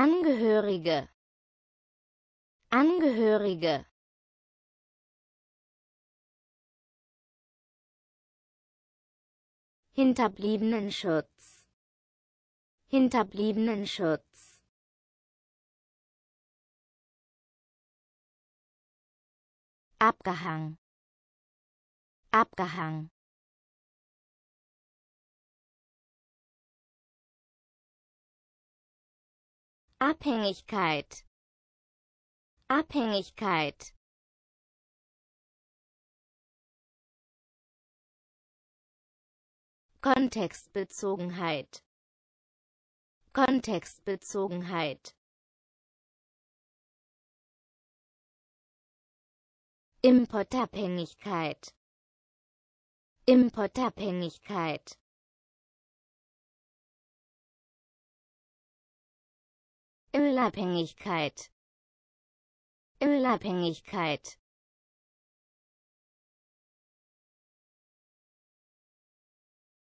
Angehörige Angehörige Hinterbliebenen Schutz Hinterbliebenen Schutz Abgehang Abgehang Abhängigkeit Abhängigkeit Kontextbezogenheit Kontextbezogenheit Importabhängigkeit Importabhängigkeit Ölabhängigkeit Ölabhängigkeit